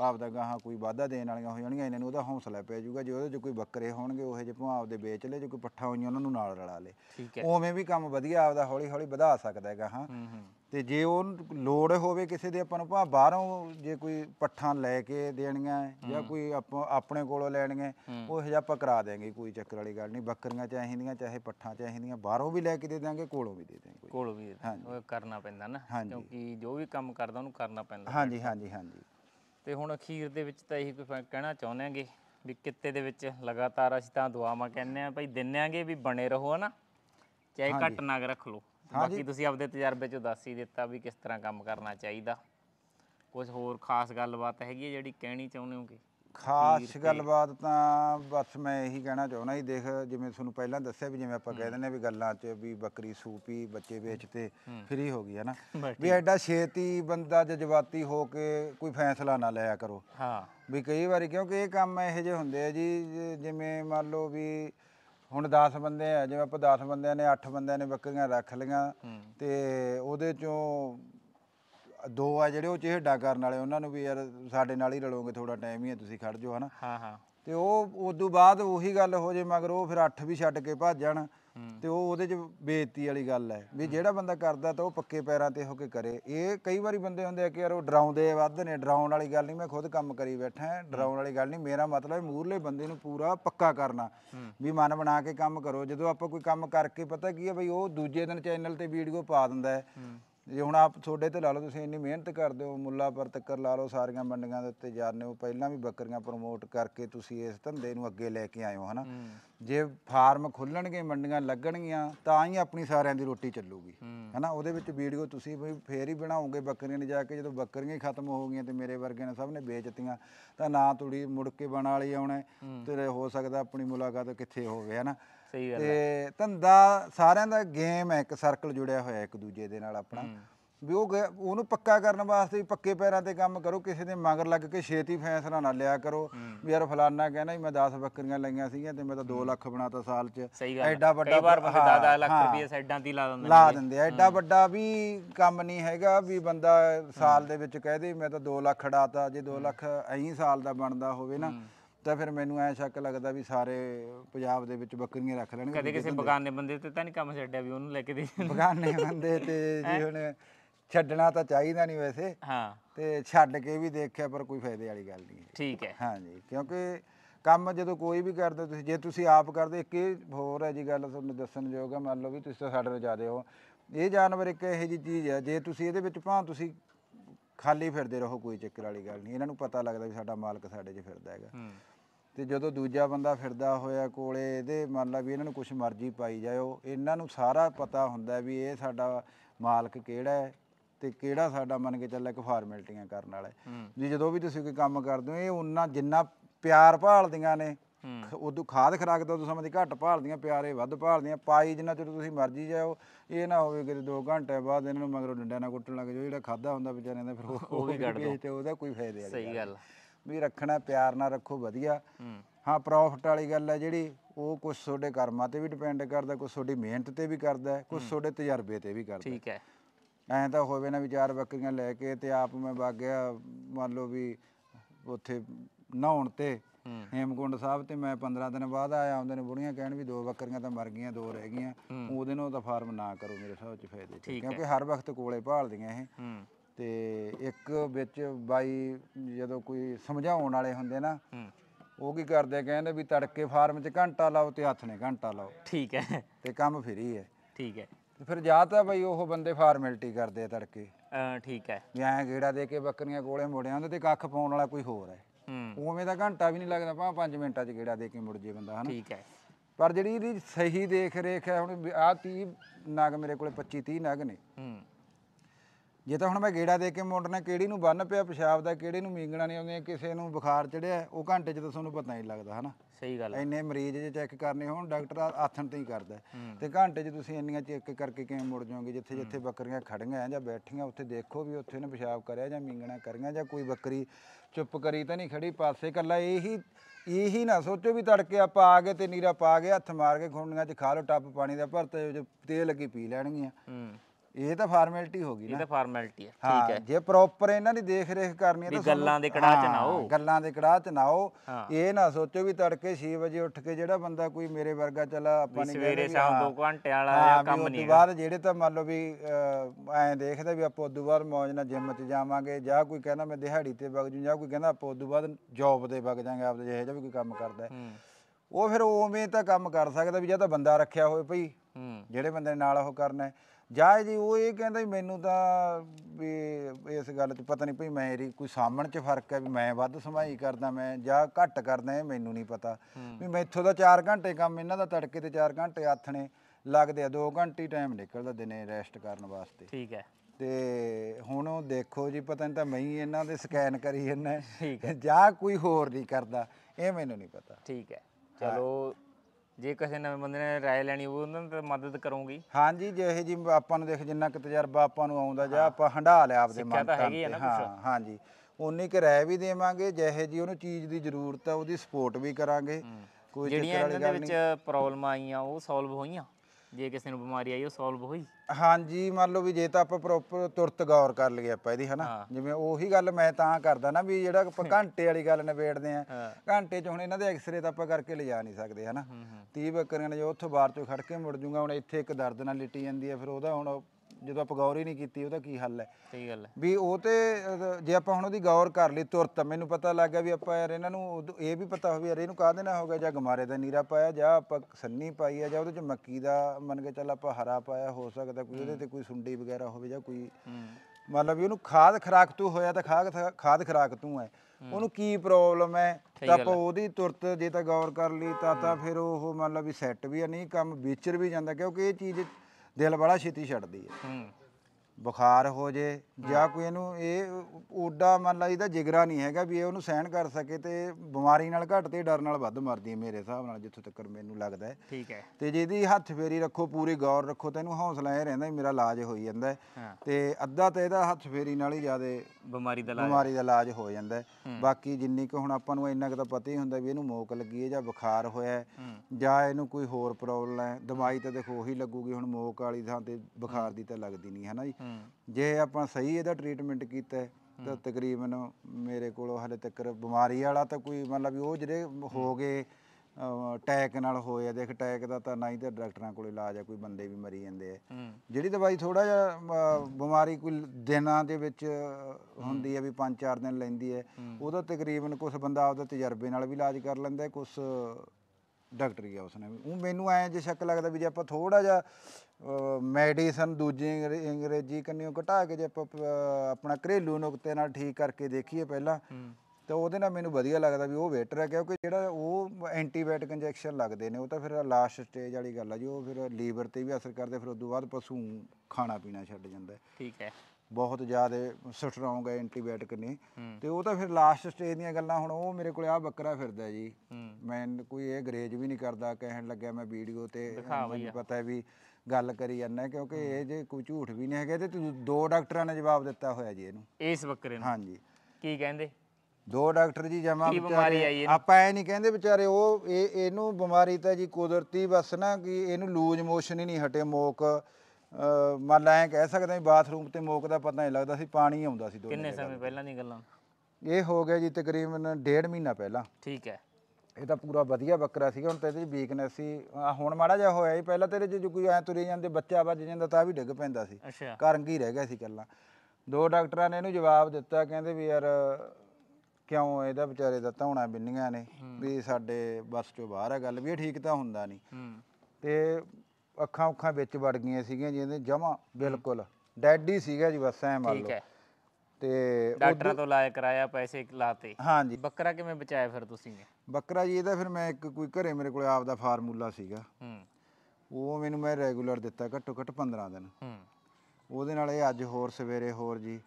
ਆਪਦਾ ਗਾਹਾਂ ਕੋਈ ਵਾਧਾ ਦੇਣ ਵਾਲੀਆਂ ਹੋ ਜਾਣਗੀਆਂ ਇਹਨਾਂ ਨੂੰ ਉਹਦਾ ਹੌਸਲਾ ਪੈ ਜਾਊਗਾ ਜੇ ਉਹਦੇ ਚ ਕੋਈ ਬੱਕਰੇ ਹੋਣਗੇ ਉਹ ਜੇ ਭਾਵ ਦੇ ਵੇਚ ਲੈ ਜੇ ਕੋਈ ਪੱਠਾ ਹੋਈਆਂ ਉਹਨਾਂ ਨੂੰ ਨਾਲ ਰਲਾ ਲੇ ਠੀਕ ਹੈ ਉਵੇਂ ਵੀ ਕੰਮ ਵਧੀਆ ਆਪਦਾ ਹੌਲੀ ਹੌਲੀ ਵਧਾ ਸਕਦਾ ਹੈ ਗਾਹਾਂ ਤੇ ਜੇ ਉਹ ਲੋੜ ਹੋਵੇ ਕਿਸੇ ਦੇ ਆਪਾਂ ਨੂੰ ਭਾ ਬਾਹਰੋਂ ਜੇ ਕੋਈ ਪੱਠਾ ਲੈ ਕੇ ਦੇਣੀਆਂ ਜਾਂ ਕੋਈ ਆਪਣੇ ਕੋਲੋਂ ਲੈਣੀਆਂ ਉਹ ਜਿਹਾ ਆਪਾਂ ਕਰਾ ਦੇਾਂਗੇ ਕੋਈ ਚੱਕਰ ਵਾਲੀ ਗੱਲ ਨਹੀਂ ਬੱਕਰੀਆਂ ਚਾਹੀਦੀਆਂ ਚਾਹੇ ਪੱਠਾ ਚਾਹੀਦੀਆਂ ਬਾਹਰੋਂ ਵੀ ਲੈ ਕੇ ਦੇ ਦਾਂਗੇ ਕੋਲੋਂ ਵੀ ਦੇ ਦਾਂਗੇ ਕੋਲੋਂ ਵੀ ਉਹ ਕਰਨਾ ਪੈਂਦਾ ਨਾ ਕਿਉਂਕਿ ਜੋ ਵੀ ਕੰਮ ਕਰਦਾ ਉਹਨੂੰ ਕਰਨਾ ਪੈਂਦਾ ਹਾਂਜੀ ਹਾਂਜੀ ਹਾਂਜੀ ਤੇ ਹੁਣ ਅਖੀਰ ਦੇ ਵਿੱਚ ਤਾਂ ਇਹੀ ਕੁਝ ਕਹਿਣਾ ਚਾਹੁੰਦੇ ਆਂਗੇ ਵੀ ਕਿੱਤੇ ਦੇ ਵਿੱਚ ਲਗਾਤਾਰ ਅਸੀਂ ਤਾਂ ਦੁਆਵਾਂ ਕਹਿੰਦੇ ਆਂ ਭਾਈ ਦਿੰਨੇਾਂਗੇ ਵੀ ਬਣੇ ਰਹੋ ਹਨਾ ਚਾਹੇ ਘੱਟ ਨਾ ਰੱਖ ਲੋ ਬਾਕੀ ਤੁਸੀਂ ਆਪਦੇ ਤਜਰਬੇ ਚੋਂ ਦੱਸ ਹੀ ਦਿੱਤਾ ਵੀ ਕਿਸ ਤਰ੍ਹਾਂ ਕੰਮ ਕਰਨਾ ਚਾਹੀਦਾ ਕੁਝ ਹੋਰ ਖਾਸ ਗੱਲਬਾਤ ਹੈਗੀ ਜਿਹੜੀ ਕਹਿਣੀ ਚਾਹੁੰਦੇ ਹੋਗੇ ਖਾਸ ਗੱਲਬਾਤ ਤਾਂ ਬਸ ਮੈਂ ਇਹੀ ਕਹਿਣਾ ਚਾਹੁੰਦਾ ਹੀ ਦੇਖ ਜਿਵੇਂ ਤੁਹਾਨੂੰ ਪਹਿਲਾਂ ਦੱਸਿਆ ਵੀ ਜਿਵੇਂ ਆਪਾਂ ਕਹਿ ਦਿੰਦੇ ਵੀ ਗੱਲਾਂ 'ਚ ਵੀ ਬੱਕਰੀ ਸੂਪੀ ਬੱਚੇ ਵੇਚ ਤੇ ਫਰੀ ਹੋ ਗਈ ਹੈ ਨਾ ਵੀ ਐਡਾ ਛੇਤੀ ਬੰਦਾ ਜਜ਼ਬਾਤੀ ਹੋ ਕੇ ਕੋਈ ਫੈਸਲਾ ਨਾ ਲਿਆ ਕਰੋ ਹਾਂ ਵੀ ਕਈ ਵਾਰੀ ਕਿਉਂਕਿ ਇਹ ਕੰਮ ਇਹੋ ਜਿਹੇ ਹੁੰਦੇ ਆ ਜੀ ਜਿਵੇਂ ਮੰਨ ਲਓ ਵੀ ਹੁਣ 10 ਬੰਦੇ ਆ ਜਿਵੇਂ ਆਪਾਂ 10 ਬੰਦਿਆਂ ਨੇ 8 ਬੰਦਿਆਂ ਨੇ ਬੱਕਰੀਆਂ ਰੱਖ ਲਈਆਂ ਤੇ ਉਹਦੇ ਚੋਂ ਦੋ ਆ ਜਿਹੜੇ ਉਹ ਚਿਹੜਾ ਕਰਨ ਵਾਲੇ ਉਹਨਾਂ ਨੂੰ ਵੀ ਯਾਰ ਸਾਡੇ ਨਾਲ ਹੀ ਰਲੋਗੇ ਥੋੜਾ ਟਾਈਮ ਹੀ ਹੈ ਤੁਸੀਂ ਖੜ ਜਾਓ ਹਨਾ ਹਾਂ ਹਾਂ ਤੇ ਉਹ ਉਦੋਂ ਬਾਅਦ ਉਹੀ ਗੱਲ ਹੋ ਜੇ ਮਗਰ ਉਹ ਫਿਰ ਅੱਠ ਵੀ ਛੱਡ ਕੇ ਭੱਜ ਜਾਣ ਤੇ ਉਹ ਉਹਦੇ ਚ ਬੇਇੱਜ਼ਤੀ ਵਾਲੀ ਗੱਲ ਹੈ ਵੀ ਜਿਹੜਾ ਬੰਦਾ ਕਰਦਾ ਤਾਂ ਉਹ ਪੱਕੇ ਪੈਰਾਂ ਤੇ ਹੋ ਕੇ ਕਰੇ ਇਹ ਕਈ ਵਾਰੀ ਬੰਦੇ ਹੁੰਦੇ ਆ ਕਿ ਯਾਰ ਉਹ ਡਰਾਉਂਦੇ ਆ ਵੱਧ ਨੇ ਡਰਾਉਣ ਵਾਲੀ ਗੱਲ ਨਹੀਂ ਮੈਂ ਖੁਦ ਕੰਮ ਕਰੀ ਬੈਠਾ ਹਾਂ ਡਰਾਉਣ ਵਾਲੀ ਗੱਲ ਨਹੀਂ ਮੇਰਾ ਮਤਲਬ ਹੈ ਮੂਰਲੇ ਬੰਦੇ ਨੂੰ ਪੂਰਾ ਪੱਕਾ ਕਰਨਾ ਵੀ ਮਨ ਬਣਾ ਕੇ ਕੰਮ ਕਰੋ ਜਦੋਂ ਆਪਾਂ ਕੋਈ ਕੰਮ ਕਰਕੇ ਪਤਾ ਕੀ ਹੈ ਬਈ ਉਹ ਦੂਜੇ ਦਿਨ ਚੈਨਲ ਤੇ ਵੀਡੀਓ ਪਾ ਦਿੰਦਾ ਹੈ ਜੇ ਹੁਣ ਆਪ ਤੁਹਾਡੇ ਤੇ ਲਾ ਲਓ ਤੁਸੀਂ ਇੰਨੀ ਮਿਹਨਤ ਕਰਦੇ ਹੋ ਮੁੱਲਾ ਪਰ ਤੱਕਰ ਲਾ ਲਓ ਸਾਰੀਆਂ ਮੰਡੀਆਂ ਦੇ ਉੱਤੇ ਜਾਣੇ ਹੋ ਪਹਿਲਾਂ ਵੀ ਬੱਕਰੀਆਂ ਪ੍ਰਮੋਟ ਕਰਕੇ ਤੁਸੀਂ ਇਸ ਧੰਦੇ ਨੂੰ ਅੱਗੇ ਲੈ ਕੇ ਆਏ ਹੋ ਹਨਾ ਜੇ ਫਾਰਮ ਖੁੱਲਣਗੇ ਮੰਡੀਆਂ ਲੱਗਣਗੀਆਂ ਤਾਂ ਹੀ ਆਪਣੀ ਸਾਰਿਆਂ ਦੀ ਰੋਟੀ ਚੱਲੂਗੀ ਹਨਾ ਉਹਦੇ ਵਿੱਚ ਵੀਡੀਓ ਤੁਸੀਂ ਵੀ ਫੇਰ ਹੀ ਬਣਾਓਗੇ ਬੱਕਰੀਆਂ ਨੇ ਜਾ ਕੇ ਜਦੋਂ ਬੱਕਰੀਆਂ ਹੀ ਖਤਮ ਹੋ ਗਈਆਂ ਤੇ ਮੇਰੇ ਵਰਗੇ ਨੇ ਸਭ ਨੇ ਵੇਚਤੀਆਂ ਤਾਂ ਨਾ ਤੁੜੀ ਮੁੜ ਕੇ ਬਣਾ ਲਈ ਆਉਣਾ ਤੇ ਹੋ ਸਕਦਾ ਆਪਣੀ ਮੁਲਾਕਾਤ ਕਿੱਥੇ ਹੋਵੇ ਹਨਾ ਸਹੀ ਗੱਲ ਤੇ ਧੰਦਾ ਸਾਰਿਆਂ ਦਾ ਗੇਮ ਹੈ ਇੱਕ ਸਰਕਲ ਜੁੜਿਆ ਹੋਇਆ ਇੱਕ ਦੂਜੇ ਦੇ ਨਾਲ ਆਪਣਾ ਵੀ ਉਹ ਉਹਨੂੰ ਪੱਕਾ ਕਰਨ ਵਾਸਤੇ ਵੀ ਪੱਕੇ ਪੈਰਾਂ ਤੇ ਕੰਮ ਕਰੋ ਕਿਸੇ ਦੇ ਮਗਰ ਲੱਗ ਕੇ ਛੇਤੀ ਫੈਸਲਾ ਨਾ ਲਿਆ ਕਰੋ ਵੀ ਯਾਰ ਫਲਾਨਾ ਕਹਿੰਦਾ ਮੈਂ 10 ਬੱਕਰੀਆਂ ਲਈਆਂ ਸੀਗੀਆਂ ਤੇ ਮੈਂ ਤਾਂ 2 ਲੱਖ ਬਣਾਤਾ ਸਾਲ 'ਚ ਐਡਾ ਵੱਡਾ ਕਈ ਵਾਰ ਬੰਦੇ ਦਾਦਾ ਲੱਖ ਰੁਪਏ ਸਾਈਡਾਂ ਦੀ ਲਾ ਦਿੰਦੇ ਲਾ ਦਿੰਦੇ ਐਡਾ ਵੱਡਾ ਵੀ ਕੰਮ ਨਹੀਂ ਹੈਗਾ ਵੀ ਬੰਦਾ ਸਾਲ ਦੇ ਵਿੱਚ ਕਹਦੇ ਮੈਂ ਤਾਂ 2 ਲੱਖ ੜਾਤਾ ਜੇ 2 ਲੱਖ ਐਂ ਸਾਲ ਦਾ ਬਣਦਾ ਹੋਵੇ ਨਾ ਤਾਂ ਫਿਰ ਮੈਨੂੰ ਐ ਸ਼ੱਕ ਲੱਗਦਾ ਵੀ ਸਾਰੇ ਪੰਜਾਬ ਦੇ ਵਿੱਚ ਬੱਕਰੀਆਂ ਰੱਖ ਲੈਣਗੇ ਕਦੇ ਕਿਸੇ ਬਗਾਨੇ ਬੰਦੇ ਤੇ ਤਾਂ ਨਹੀਂ ਕੰਮ ਛੱਡਿਆ ਵੀ ਉਹਨੂੰ ਲੈ ਕੇ ਦੇ ਬਗਾਨੇ ਬੰਦੇ ਤੇ ਜੀ ਹੁਣ ਛੱਡਣਾ ਤਾਂ ਚਾਹੀਦਾ ਨਹੀਂ ਵੈਸੇ ਹਾਂ ਤੇ ਛੱਡ ਕੇ ਵੀ ਦੇਖਿਆ ਪਰ ਕੋਈ ਫਾਇਦੇ ਵਾਲੀ ਗੱਲ ਨਹੀਂ ਠੀਕ ਹੈ ਹਾਂਜੀ ਕਿਉਂਕਿ ਕੰਮ ਜਦੋਂ ਕੋਈ ਵੀ ਕਰਦੇ ਤੁਸੀਂ ਜੇ ਤੁਸੀਂ ਆਪ ਕਰਦੇ ਇੱਕ ਹੋਰ ਹੈ ਜੀ ਗੱਲ ਤੁਹਾਨੂੰ ਦੱਸਣ ਯੋਗ ਹੈ ਮੰਨ ਲਓ ਵੀ ਤੁਸੀਂ ਤਾਂ ਸਾਡੇ ਨਾਲ ਜ਼ਿਆਦਾ ਹੋ ਇਹ ਜਾਨਵਰ ਇੱਕ ਇਹੋ ਜੀ ਚੀਜ਼ ਹੈ ਜੇ ਤੁਸੀਂ ਇਹਦੇ ਵਿੱਚ ਭਾਂ ਤੁਸੀਂ ਖਾਲੀ ਫਿਰਦੇ ਰਹੋ ਕੋਈ ਚੱਕਰ ਵਾਲੀ ਗੱਲ ਨਹੀਂ ਇਹਨਾਂ ਨੂੰ ਪਤਾ ਲੱਗਦਾ ਵੀ ਸਾਡਾ ਮਾਲਕ ਸਾਡੇ 'ਚ ਫਿਰਦਾ ਹੈਗਾ ਤੇ ਜਦੋਂ ਦੂਜਾ ਬੰਦਾ ਫਿਰਦਾ ਹੋਇਆ ਕੋਲੇ ਇਹਦੇ ਮੰਨ ਲਾ ਵੀ ਇਹਨਾਂ ਨੂੰ ਕੁਝ ਮਰਜ਼ੀ ਪਾਈ ਜਾਇਓ ਇਹਨਾਂ ਨੂੰ ਸਾਰਾ ਪਤਾ ਹੁੰਦਾ ਵੀ ਇਹ ਸਾਡਾ ਮਾਲਕ ਕਿਹੜਾ ਹੈ ਤੇ ਕਿਹੜਾ ਸਾਡਾ ਮੰਨ ਕੇ ਚੱਲਿਆ ਕਿ ਫਾਰਮੈਲਟੀਆਂ ਕਰਨ ਵਾਲਾ ਜੀ ਜਦੋਂ ਵੀ ਤੁਸੀਂ ਕੋਈ ਕੰਮ ਕਰਦੇ ਹੋ ਇਹ ਉਹਨਾਂ ਜਿੰਨਾ ਪਿਆਰ ਭਾਲਦੀਆਂ ਨੇ ਉਦੋਂ ਖਾਦ ਖਰਾਕ ਦਾ ਉਦੋਂ ਦੀ ਘੱਟ ਭਾਲਦੀਆਂ ਪਿਆਰੇ ਵੱਧ ਭਾਲਦੀਆਂ ਪਾਈ ਜਿੰਨਾ ਚਿਰ ਤੁਸੀਂ ਮਰਜੀ ਜਾਓ ਇਹ ਨਾ ਹੋਵੇ ਕਿ 2 ਘੰਟੇ ਬਾਅਦ ਇਹਨਾਂ ਨੂੰ ਮਗਰੋਂ ਡੰਡਿਆਂ ਨਾਲ ਕੁੱਟਣ ਲੱਗ ਜਾਓ ਜਿਹੜਾ ਖਾਦਾ ਹੁੰਦਾ ਵਿਚਾਰਿਆਂ ਦਾ ਫਿਰ ਉਹ ਵੀ ਕੱਢ ਦੋ ਤੇ ਉਹਦਾ ਕੋਈ ਫਾਇਦਾ ਨਹੀਂ ਸਹੀ ਗੱਲ ਵੀ ਰੱਖਣਾ ਪਿਆਰ ਨਾਲ ਰੱਖੋ ਵਧੀਆ ਹਾਂ ਪ੍ਰੋਫਿਟ ਵਾਲੀ ਗੱਲ ਹੈ ਜਿਹੜੀ ਉਹ ਕੁਝ ਤੁਹਾਡੇ ਕਰਮਾਂ ਤੇ ਵੀ ਡਿਪੈਂਡ ਕਰਦਾ ਕੁਝ ਤੁਹਾਡੀ ਮਿਹਨਤ ਤੇ ਵੀ ਕਰਦਾ ਕੁਝ ਤੁਹਾਡੇ ਤਜਰਬੇ ਤੇ ਵੀ ਕਰਦਾ ਠੀਕ ਹੈ ਐਂ ਤਾਂ ਹੋਵੇ ਨਾ ਵਿਚਾਰ ਬੱਕਰੀਆਂ ਲੈ ਕੇ ਤੇ ਆਪ ਮੈਂ ਵਾਗਿਆ ਮੰਨ ਲਓ ਵੀ ਉੱਥੇ ਨਹਾਉਣ ਤੇ ਹੇਮਕੁੰਡ ਸਾਹਿਬ ਤੇ ਮੈਂ 15 ਦਿਨ ਬਾਅਦ ਆਇਆ ਆਉਂਦੇ ਨੇ ਬੁੜੀਆਂ ਕਹਿਣ ਵੀ ਦੋ ਬੱਕਰੀਆਂ ਤਾਂ ਮਰ ਗਈਆਂ ਦੋ ਰਹਿ ਗਈਆਂ ਉਹਦੇ ਨਾਲ ਤਾਂ ਫਾਰਮ ਨਾ ਕਰੋ ਮੇਰੇ ਸਾਹਿਬ ਚ ਫਾਇਦੇ ਕਿਉਂਕਿ ਹਰ ਵਕਤ ਕੋਲੇ ਭਾਲਦੀਆਂ ਇਹ ਤੇ ਇੱਕ ਵਿੱਚ ਬਾਈ ਜਦੋਂ ਕੋਈ ਸਮਝਾਉਣ ਵਾਲੇ ਹੁੰਦੇ ਨਾ ਉਹ ਕੀ ਕਰਦੇ ਕਹਿੰਦੇ ਵੀ ਤੜਕੇ ਫਾਰਮ 'ਚ ਘੰਟਾ ਲਾਓ ਤੇ ਹੱਥ ਨੇ ਘੰਟਾ ਲਾਓ ਠੀਕ ਹੈ ਤੇ ਕੰਮ ਫਰੀ ਹੈ ਠੀਕ ਹੈ ਤੇ ਫਿਰ ਜਾ ਤਾਂ ਬਾਈ ਉਹ ਬੰਦੇ ਫਾਰਮੈਲਿਟੀ ਕਰਦੇ ਤੜਕੇ ਤੜਕੇ ਠੀਕ ਹੈ ਜਾਂ ਗੇੜਾ ਦੇ ਕੇ ਬੱਕਰੀਆਂ ਕੋਲੇ ਮੋੜਿਆ ਹੁੰਦੇ ਤੇ ਕੱਖ ਪਾਉਣ ਵਾਲਾ ਕੋਈ ਹੋਰ ਹੈ ਉਵੇਂ ਦਾ ਘੰਟਾ ਵੀ ਨਹੀਂ ਲੱਗਦਾ ਪਾ 5 ਮਿੰਟਾਂ 'ਚ ਗੇੜਾ ਦੇ ਕੇ ਮੁੜ ਜੇ ਬੰਦਾ ਹਨਾ ਠੀਕ ਹੈ ਪਰ ਜਿਹੜੀ ਇਹਦੀ ਸਹੀ ਦੇਖ ਰੇਖ ਹੈ ਹੁਣ ਆ 30 ਨਗ ਮੇਰੇ ਕੋਲੇ 25 30 ਨਗ ਨੇ ਹੂੰ ਜੇ ਤਾਂ ਹੁਣ ਮੈਂ ਗੇੜਾ ਦੇ ਕੇ ਮੋੜਨਾ ਕਿਹੜੀ ਨੂੰ ਬੰਨ ਪਿਆ ਪਿਸ਼ਾਬ ਦਾ ਕਿਹੜੇ ਨੂੰ ਮੀਂਗਣਾ ਨਹੀਂ ਆਉਂਦੀਆਂ ਕਿਸੇ ਨੂੰ ਬੁਖਾਰ ਚੜਿਆ ਉਹ ਘੰਟੇ 'ਚ ਤਾਂ ਤੁਹਾਨੂੰ ਪਤਾ ਨਹੀਂ ਲੱਗਦਾ ਹਨਾ ਸਹੀ ਗੱਲ ਐ ਇੰਨੇ ਮਰੀਜ਼ ਜੇ ਚੈੱਕ ਕਰਨੇ ਹੋਣ ਡਾਕਟਰ ਆਥਣ ਤੇ ਹੀ ਕਰਦਾ ਤੇ ਘੰਟੇ 'ਚ ਤੁਸੀਂ ਇੰਨੀਆਂ ਚੈੱਕ ਕਰਕੇ ਕਿਵੇਂ ਮੁੜ ਜਾਓਗੇ ਜਿੱਥੇ ਜਿੱਥੇ ਬੱਕਰੀਆਂ ਖੜੀਆਂ ਜਾਂ ਬੈਠੀਆਂ ਉੱਥੇ ਦੇਖੋ ਵੀ ਉੱਥੇ ਨੇ ਪਿਸ਼ਾਬ ਕਰਿਆ ਜਾਂ ਮੀਂਗਣਾ ਕਰੀਆਂ ਜਾਂ ਕੋਈ ਬੱਕਰੀ ਚੁੱਪ ਕਰੀ ਤਾਂ ਨਹੀਂ ਖੜੀ ਪਾਸੇ ਕੱਲਾ ਇਹੀ ਇਹੀ ਨਾ ਸੋਚੋ ਵੀ ਤੜਕੇ ਆਪਾਂ ਆ ਗਏ ਤੇ ਨੀਰਾ ਪਾ ਗਏ ਹੱਥ ਮਾਰ ਕੇ ਖੁੰਡੀਆਂ 'ਚ ਖਾ ਲੋ ਟੱਪ ਪਾਣੀ ਦਾ ਭਰਤਾ ਜੋ ਤੇਲ ਲੱਗੀ ਪੀ ਲੈਣਗੀਆਂ ਇਹ ਤਾਂ ਫਾਰਮੈਲਿਟੀ ਹੋ ਗਈ ਨਾ ਇਹ ਤਾਂ ਫਾਰਮੈਲਿਟੀ ਹੈ ਠੀਕ ਹੈ ਜੇ ਪ੍ਰੋਪਰ ਇਹਨਾਂ ਦੀ ਦੇਖ ਰੇਖ ਕਰਨੀ ਹੈ ਤਾਂ ਗੱਲਾਂ ਦੇ ਕੜਾਹ 'ਚ ਨਾ ਆਓ। ਗੱਲਾਂ ਦੇ ਕੜਾਹ ਚ ਨਾ ਆਓ ਇਹ ਨਾ ਸੋਚੋ ਵੀ ਤੜਕੇ 6 ਵਜੇ ਉੱਠ ਕੇ ਜਿਹੜਾ ਬੰਦਾ ਕੋਈ ਮੇਰੇ ਵਰਗਾ ਚੱਲਾ ਆਪਾਂ ਨਹੀਂ ਸਵੇਰੇ ਸ਼ਾਮ 2 ਘੰਟੇ ਵਾਲਾ ਆ ਕੰਮ ਨਹੀਂ ਹੈਗਾ ਬਾਅਦ ਜਿਹੜੇ ਤਾਂ ਮੰਨ ਲਓ ਵੀ ਐ ਐਂ ਦੇਖਦੇ ਵੀ ਆਪਾਂ ਉਦੋਂ ਬਾਅਦ ਮੌਜ ਨਾਲ ਜਿਮ 'ਚ ਜਾਵਾਂਗੇ ਜਾਂ ਕੋਈ ਕਹਿੰਦਾ ਮੈਂ ਦਿਹਾੜੀ ਤੇ ਵਗ ਜੂ ਜਾਂ ਕੋਈ ਕਹਿੰਦਾ ਆਪਾਂ ਉਦੋਂ ਬਾਅਦ ਜੌਬ ਤੇ ਵਗ ਜਾਾਂਗੇ ਆਪਦੇ ਜਿਹੇ ਜਿਹਾ ਵੀ ਕੋਈ ਕੰਮ ਕਰਦਾ ਉਹ ਫਿਰ ਉਵੇਂ ਤਾਂ ਕੰਮ ਕਰ ਸਕਦਾ ਵੀ ਜਾਂ ਤਾਂ ਬੰਦਾ ਰੱਖਿਆ ਹੋਵੇ ਭਈ ਜਿਹੜੇ ਬੰਦੇ ਨਾਲ ਉਹ ਕਰਨਾ ਹੈ ਜਾਇ ਜੀ ਉਹ ਇਹ ਕਹਿੰਦਾ ਮੈਨੂੰ ਤਾਂ ਵੀ ਇਸ ਗੱਲ 'ਚ ਪਤਾ ਨਹੀਂ ਭਈ ਇਹ ਕੋਈ ਸਾਹਮਣ 'ਚ ਫਰਕ ਹੈ ਵੀ ਮੈਂ ਵੱਧ ਸਮਾਈ ਕਰਦਾ ਮੈਂ ਜਾਂ ਘੱਟ ਕਰਦਾ ਇਹ ਮੈਨੂੰ ਨਹੀਂ ਪਤਾ ਵੀ ਮੈਥੋਂ ਦਾ 4 ਘੰਟੇ ਕੰਮ ਇਹਨਾਂ ਦਾ ਤੜਕੇ ਤੇ 4 ਘੰਟੇ ਆਥਣੇ ਲੱਗਦੇ ਆ 2 ਘੰਟੇ ਟਾਈਮ ਨਿਕਲਦਾ ਦਿਨੇ ਰੈਸਟ ਕਰਨ ਵਾਸਤੇ ਠੀਕ ਹੈ ਤੇ ਹੁਣ ਉਹ ਦੇਖੋ ਜੀ ਪਤਾ ਨਹੀਂ ਤਾਂ ਮੈਂ ਹੀ ਇਹਨਾਂ ਦੇ ਸਕੈਨ ਕਰੀ ਜਾਂਦਾ ਜਾਂ ਕੋਈ ਹੋਰ ਨਹੀਂ ਕਰਦਾ ਇਹ ਮੈਨੂੰ ਨਹੀਂ ਪਤਾ ਠੀਕ ਹੈ ਚਲੋ ਜੇ ਕਿਸੇ ਨਵੇਂ ਬੰਦੇ ਨੇ رائے ਲੈਣੀ ਹੋਵੇ ਉਹਨਾਂ ਦੀ ਮਦਦ ਕਰੋਗੀ ਹਾਂਜੀ ਜੇ ਇਹ ਜੀ ਆਪਾਂ ਨੂੰ ਦੇਖ ਜਿੰਨਾ ਕਿ ਤਜਰਬਾ ਆਪਾਂ ਨੂੰ ਆਉਂਦਾ ਜਾਂ ਆਪਾਂ ਹੰਡਾ ਲਿਆ ਆਪਦੇ ਮਨ ਤਾਂ ਹਾਂ ਹਾਂਜੀ ਉਨੀ ਕਿ ਰਾਏ ਵੀ ਦੇਵਾਂਗੇ ਜਿਹੇ ਜੀ ਉਹਨੂੰ ਚੀਜ਼ ਦੀ ਜ਼ਰੂਰਤ ਹੈ ਉਹਦੀ ਸਪੋਰਟ ਵੀ ਕਰਾਂਗੇ ਕੋਈ ਜਿਹੜੀਆਂ ਇਹਨਾਂ ਦੇ ਵਿੱਚ ਪ੍ਰੋਬਲਮ ਆਈਆਂ ਉਹ ਸੋਲਵ ਹੋਈਆਂ ਜੇ ਕਿਸੇ ਨੂੰ ਬਿਮਾਰੀ ਆਈ ਉਹ ਸੋਲਵ ਹੋਈ ਹਾਂਜੀ ਮੰਨ ਲਓ ਵੀ ਜੇ ਤਾਂ ਆਪਾਂ ਪ੍ਰੋਪਰ ਤੁਰਤ ਗੌਰ ਕਰ ਲਈਏ ਆਪਾਂ ਇਹਦੀ ਹਨਾ ਜਿਵੇਂ ਉਹੀ ਗੱਲ ਮੈਂ ਤਾਂ ਕਰਦਾ ਨਾ ਵੀ ਜਿਹੜਾ ਆਪਾਂ ਘੰਟੇ ਵਾਲੀ ਗੱਲ ਨਿਬੇੜਦੇ ਆ ਘੰਟੇ ਚ ਹੁਣ ਇਹਨਾਂ ਦੇ ਐਕਸ-ਰੇ ਤਾਂ ਆਪਾਂ ਕਰਕੇ ਲਿਜਾ ਨਹੀਂ ਸਕਦੇ ਹਨਾ 30 ਬੱਕਰੀਆਂ ਨੇ ਜੋ ਉੱਥੋਂ ਬਾਹਰ ਚੋਂ ਖੜ ਕੇ ਮੁੜ ਜੂਗਾ ਹੁਣ ਇੱਥੇ ਇੱਕ ਦਰਦ ਨਾਲ ਲਿਟੀ ਜਾਂਦੀ ਆ ਫਿਰ ਉਹਦਾ ਹੁਣ ਜਦੋਂ ਆਪਾਂ ਗੌਰ ਹੀ ਨਹੀਂ ਕੀਤੀ ਉਹਦਾ ਕੀ ਹੱਲ ਹੈ ਸਹੀ ਗੱਲ ਹੈ ਵੀ ਉਹ ਤੇ ਜੇ ਆਪਾਂ ਹੁਣ ਉਹਦੀ ਗੌਰ ਕਰ ਲਈ ਤੁਰਤ ਮੈਨੂੰ ਪਤਾ ਲੱਗ ਗਿਆ ਵੀ ਆਪਾਂ ਯਾਰ ਇਹਨਾਂ ਨੂੰ ਇਹ ਵੀ ਪਤਾ ਹੋਵੇ ਯਾਰ ਇਹਨੂੰ ਕਾਹ ਨਾਲ ਹੋ ਗਿਆ ਜਾਂ ਗਮਾਰੇ ਦਾ ਨੀਰਾ ਪਾਇਆ ਜਾਂ ਆਪਾਂ ਸੰਨੀ ਪਾਈ ਆ ਜਾਂ ਉਹਦੇ ਚ ਮੱਕੀ ਦਾ ਮੰਨ ਕੇ ਚੱਲ ਆਪਾਂ ਹਰਾ ਪਾਇਆ ਹੋ ਸਕਦਾ ਕੋਈ ਉਹਦੇ ਤੇ ਕੋਈ ਸੁੰਡੀ ਵਗੈਰਾ ਹੋਵੇ ਜਾਂ ਕੋਈ ਮੰਨ ਮਤਲਬ ਵੀ ਉਹਨੂੰ ਖਾਦ ਖਰਾਕ ਤੂੰ ਹੋਇਆ ਤਾਂ ਖਾਦ ਖਾਦ ਖਰਾਕ ਤੂੰ ਹੈ ਉਹਨੂੰ ਕੀ ਪ੍ਰੋਬਲਮ ਹੈ ਤਾਂ ਆਪਾਂ ਉਹਦੀ ਤੁਰਤ ਜੇ ਤਾਂ ਗੌਰ ਕਰ ਲਈ ਤਾਂ ਤਾਂ ਫਿਰ ਉਹ ਮਤਲਬ ਵੀ ਸੈੱਟ ਵੀ ਆ ਨਹੀਂ ਕੰਮ ਵਿਚਰ ਵੀ ਜਾਂਦਾ ਕਿਉਂਕਿ ਇਹ ਚੀਜ਼ ਦਿਲ ਬੜਾ ਛੇਤੀ ਛੱਡਦੀ ਹੈ ਬੁਖਾਰ ਹੋ ਜੇ ਜਾਂ ਕੋਈ ਇਹਨੂੰ ਇਹ ਓਡਾ ਮੰਨ ਲਾ ਇਹਦਾ ਜਿਗਰਾ ਨਹੀਂ ਹੈਗਾ ਵੀ ਇਹ ਉਹਨੂੰ ਸਹਿਣ ਕਰ ਸਕੇ ਤੇ ਬਿਮਾਰੀ ਨਾਲ ਘੱਟ ਤੇ ਡਰ ਨਾਲ ਵੱਧ ਮਰਦੀ ਹੈ ਮੇਰੇ ਹਿਸਾਬ ਨਾਲ ਜਿੱਥੋਂ ਤੱਕ ਮੈਨੂੰ ਲੱਗਦਾ ਹੈ ਠੀਕ ਹੈ ਤੇ ਜਿਹਦੀ ਹੱਥ ਫੇਰੀ ਰੱਖੋ ਪੂਰੀ ਗੌਰ ਰੱਖੋ ਤੇ ਇਹਨੂੰ ਹੌਸਲਾ ਇਹ ਰਹਿੰਦਾ ਮੇਰਾ ਇਲਾਜ ਹੋਈ ਜਾਂਦਾ ਤੇ ਅੱਧਾ ਤੇ ਇਹਦਾ ਹੱਥ ਫੇਰੀ ਨਾਲ ਹੀ ਜ਼ਿਆਦਾ ਬਿਮਾਰੀ ਦਾ ਇਲਾਜ ਬਿਮਾਰੀ ਦਾ ਇਲਾਜ ਹੋ ਜਾਂਦਾ ਬਾਕੀ ਜਿੰਨੀ ਕਿ ਹੁਣ ਆਪਾਂ ਨੂੰ ਇੰਨਾ ਕੁ ਤਾਂ ਪਤਾ ਹੀ ਹੁੰਦਾ ਵੀ ਇਹਨੂੰ ਮੋਕ ਲੱਗੀ ਹੈ ਜਾਂ ਬੁਖਾਰ ਹੋਇਆ ਜਾਂ ਇਹਨੂੰ ਕੋਈ ਹੋਰ ਪ੍ਰੋਬਲਮ ਹੈ ਦਵਾਈ ਤਾਂ ਦੇਖੋ ਉਹੀ ਲੱਗੂਗੀ ਹੁਣ ਮੋਕ ਵਾਲੀ ਥਾਂ ਤੇ ਬੁਖਾਰ ਦੀ ਤਾਂ ਲੱਗਦੀ ਨਹੀਂ ਹੈ ਨਾ ਜੀ ਜੇ ਆਪਾਂ ਸਹੀ ਇਹਦਾ ਟ੍ਰੀਟਮੈਂਟ ਕੀਤਾ ਤਾਂ ਤਕਰੀਬਨ ਮੇਰੇ ਕੋਲ ਹਲੇ ਤੱਕ ਬਿਮਾਰੀ ਵਾਲਾ ਤਾਂ ਕੋਈ ਮਤਲਬ ਉਹ ਜਿਹੜੇ ਹੋ ਗਏ ਅਟੈਕ ਨਾਲ ਹੋਇਆ ਦੇਖ ਅਟੈਕ ਦਾ ਤਾਂ ਨਹੀਂ ਤੇ ਤਾਂ ਡਾਕਟਰਾਂ ਕੋਲ ਇਲਾਜ ਆ ਕੋਈ ਬੰਦੇ ਵੀ ਮਰੀ ਜਾਂਦੇ ਆ ਜਿਹੜੀ ਦਵਾਈ ਥੋੜਾ ਜਿਹਾ ਬਿਮਾਰੀ ਕੋਈ ਦਿਨਾਂ ਦੇ ਵਿੱਚ ਹੁੰਦੀ ਆ ਵੀ 5-4 ਦਿਨ ਲੈਂਦੀ ਹੈ ਉਹਦਾ ਤਕਰੀਬਨ ਕੁਝ ਬੰਦਾ ਆਪਦਾ ਤਜਰਬੇ ਨਾਲ ਵੀ ਇਲਾਜ ਕਰ ਲੈਂਦਾ ਕੁਝ ਡਾਕਟਰੀ ਆ ਉਸਨੇ ਉਹ ਮੈਨੂੰ ਐ ਜੇ ਸ਼ੱਕ ਲੱਗਦਾ ਵੀ ਜੇ ਆਪਾਂ ਥੋੜਾ ਜਿਹਾ ਮੈਡੀਸਨ ਦੂਜੀ ਅੰਗਰੇਜ਼ੀ ਕੰਨਿਓ ਘਟਾ ਕੇ ਜੇ ਆਪਣਾ ਘਰੇਲੂ ਨੁਕਤੇ ਨਾਲ ਠੀਕ ਕਰਕੇ ਦੇਖੀਏ ਪਹਿਲਾਂ ਤੇ ਉਹਦੇ ਨਾਲ ਮੈਨੂੰ ਵਧੀਆ ਲੱਗਦਾ ਵੀ ਉਹ ਵੇਟਰ ਹੈ ਕਿਉਂਕਿ ਜਿਹੜਾ ਉਹ ਐਂਟੀਬਾਇਟਿਕ ਇੰਜੈਕਸ਼ਨ ਲੱਗਦੇ ਨੇ ਉਹ ਤਾਂ ਫਿਰ ਲਾਸਟ ਸਟੇਜ ਵਾਲੀ ਗੱਲ ਆ ਜੀ ਉਹ ਫਿਰ ਲੀਵਰ ਤੇ ਵੀ ਅਸਰ ਕਰਦੇ ਫਿਰ ਉਦੋਂ ਬਾਅਦ ਪਸ਼ੂ ਖਾਣਾ ਪੀਣਾ ਛੱਡ ਜਾਂਦਾ ਠੀਕ ਹੈ ਬਹੁਤ ਜ਼ਿਆਦਾ ਸਟਰੋਂਗ ਹੈ ਐਂਟੀਬਾਇਟਿਕ ਨੇ ਤੇ ਉਹ ਤਾਂ ਫਿਰ ਲਾਸਟ ਸਟੇਜ ਦੀਆਂ ਗੱਲਾਂ ਹੁਣ ਉਹ ਮੇਰੇ ਕੋਲੇ ਆ ਬੱਕਰਾ ਫਿਰਦਾ ਜੀ ਮੈਂ ਕੋਈ ਇਹ ਗਰੇਜ ਵੀ ਨਹੀਂ ਕਰਦਾ ਕਹਿਣ ਲੱਗਿਆ ਮੈਂ ਵੀਡੀਓ ਤੇ ਮੈਨੂੰ ਪਤਾ ਹੈ ਵੀ ਗੱਲ ਕਰੀ ਜਾਂਦਾ ਕਿਉਂਕਿ ਇਹ ਜੇ ਕੋਈ ਝੂਠ ਵੀ ਨਹੀਂ ਹੈਗਾ ਤੇ ਤੂੰ ਦੋ ਡਾਕਟਰਾਂ ਨੇ ਜਵਾਬ ਦਿੱਤਾ ਹੋਇਆ ਜੀ ਇਹਨੂੰ ਇਸ ਬੱਕਰੇ ਨੂੰ ਹਾਂਜੀ ਕੀ ਕਹਿੰਦੇ ਦੋ ਡਾਕਟਰ ਜੀ ਜਮਾ ਕੀ ਬਿਮਾਰੀ ਆਈ ਆਪਾਂ ਇਹ ਨਹੀਂ ਕਹਿੰਦੇ ਵਿਚਾਰੇ ਉਹ ਇਹ ਇਹਨੂੰ ਬਿਮਾਰੀ ਤਾਂ ਜੀ ਕੁਦਰਤੀ ਬਸ ਨਾ ਕਿ ਇਹਨੂੰ ਲੂਜ ਮੋਸ਼ਨ ਹੀ ਨਹੀਂ ਹਟੇ ਮੋਕ ਅਹ, ਮੰਨ ਲੈ ਕਹਿ ਸਕਦੇ ਆ ਵੀ ਬਾਥਰੂਮ ਤੇ ਮੋਕ ਦਾ ਪਤਾ ਨਹੀਂ ਲੱਗਦਾ ਸੀ ਪਾਣੀ ਆਉਂਦਾ ਸੀ ਦੋਨੇ ਕਿੰਨੇ ਸਮੇਂ ਪਹਿਲਾਂ ਦੀ ਗੱਲਾਂ ਇਹ ਹੋ ਗਿਆ ਜੀ ਤਕਰੀਬਨ ਡੇਢ ਮਹੀਨਾ ਪਹਿਲਾਂ ਠੀਕ ਹੈ ਇਹ ਤਾਂ ਪੂਰਾ ਵਧੀਆ ਬੱਕਰਾ ਸੀਗਾ ਹੁਣ ਤਾਂ ਇਹਦੀ ਵੀਕਨੈਸ ਸੀ ਹੁਣ ਮਾੜਾ ਜਿਹਾ ਹੋਇਆ ਹੀ ਪਹਿਲਾਂ ਤੇਰੇ ਜੇ ਕੋਈ ਐ ਤੁਰੇ ਜਾਂਦੇ ਬੱਚਾ ਵੱਜ ਜਾਂਦਾ ਤਾਂ ਵੀ ਡਿੱਗ ਪੈਂਦਾ ਸੀ ਕਰਨ ਕੀ ਰਹਿ ਗਿਆ ਸੀ ਕੱਲਾ ਦੋ ਡਾਕਟਰਾਂ ਨੇ ਇਹਨੂੰ ਜਵਾਬ ਦਿੱਤਾ ਕਹਿੰਦੇ ਵੀ ਯਾਰ ਕਿਉਂ ਇਹਦਾ ਵਿਚਾਰੇ ਦਾ ਧੌਣਾ ਬਿੰਨੀਆਂ ਨੇ ਵੀ ਸਾਡੇ ਬਸ ਚੋਂ ਬਾਹਰ ਆ ਗੱਲ ਵੀ ਇਹ ਠੀਕ ਤਾਂ ਹੁੰਦਾ ਨਹੀਂ ਤੇ ਅੱਖਾਂ ਉੱਖਾਂ ਵਿੱਚ ਵੜ ਗਈਆਂ ਸੀਗੀਆਂ ਜਿਹਦੇ ਜਮਾ ਬਿਲਕੁਲ ਡੈਡੀ ਸੀਗਾ ਜੀ ਬਸ ਐ ਮੰਨ ਠੀਕ ਲਓ ਹੈ ਤੇ ਡਾਕਟਰਾਂ ਤੋਂ ਲਾਇਆ ਕਰਾਇਆ ਪੈਸੇ ਲਾਤੇ ਹਾਂਜੀ ਬੱਕਰਾ ਕਿਵੇਂ ਬਚਾਇਆ ਫਿਰ ਤੁਸੀਂ ਬੱਕਰਾ ਜੀ ਇਹਦਾ ਫਿਰ ਮੈਂ ਇੱਕ ਕੋਈ ਘਰੇ ਮੇਰੇ ਕੋਲੇ ਆਪ ਦਾ ਫਾਰਮੂਲਾ ਸੀਗਾ ਹੂੰ ਉਹ ਮੈਨੂੰ ਮੈਂ ਰੈਗੂਲਰ ਦਿੱਤਾ ਘੱਟੋ ਘੱਟ 15 ਦਿਨ ਹੂੰ ਉਹਦੇ ਨਾਲ ਇਹ ਅੱਜ ਹੋਰ ਸਵੇਰੇ ਹੋਰ ਜੀ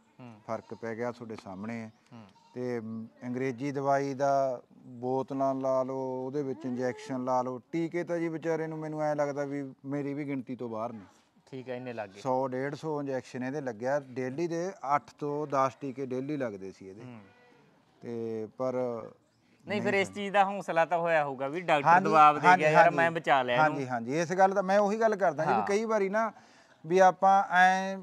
ਫਰਕ ਪੈ ਗਿਆ ਤੁਹਾਡੇ ਸਾਹਮਣੇ ਹੂੰ ਤੇ ਅੰਗਰੇਜ਼ੀ ਦਵਾਈ ਦਾ ਬੋਤਲਾਂ ਲਾ ਲਓ ਉਹਦੇ ਵਿੱਚ ਇੰਜੈਕਸ਼ਨ ਲਾ ਲਓ ਟੀਕੇ ਤਾਂ ਜੀ ਵਿਚਾਰੇ ਨੂੰ ਮੈਨੂੰ ਐ ਲੱਗਦਾ ਵੀ ਮੇਰੀ ਵੀ ਗਿਣਤੀ ਤੋਂ ਬਾਹਰ ਨੇ ਠੀਕ ਹੈ ਇੰਨੇ ਲੱਗ ਗਏ 100 150 ਇੰਜੈਕਸ਼ਨ ਇਹਦੇ ਲੱਗਿਆ ਡੇਲੀ ਦੇ 8 ਤੋਂ 10 ਟੀਕੇ ਡੇਲੀ ਲੱਗਦੇ ਸੀ ਇਹਦੇ ਤੇ ਪਰ ਨਹੀਂ ਫਿਰ ਇਸ ਚੀਜ਼ ਦਾ ਹੌਸਲਾ ਤਾਂ ਹੋਇਆ ਹੋਊਗਾ ਵੀ ਡਾਕਟਰ ਦਬਾਅ ਦੇ ਗਿਆ ਯਾਰ ਮੈਂ ਬਚਾ ਲਿਆ ਇਹਨੂੰ ਹਾਂਜੀ ਹਾਂਜੀ ਇਸ ਗੱਲ ਦਾ ਮੈਂ ਉਹੀ ਗੱਲ ਕਰਦਾ ਜੀ ਵੀ ਕਈ ਵਾਰੀ ਨਾ ਵੀ ਆਪਾਂ ਐ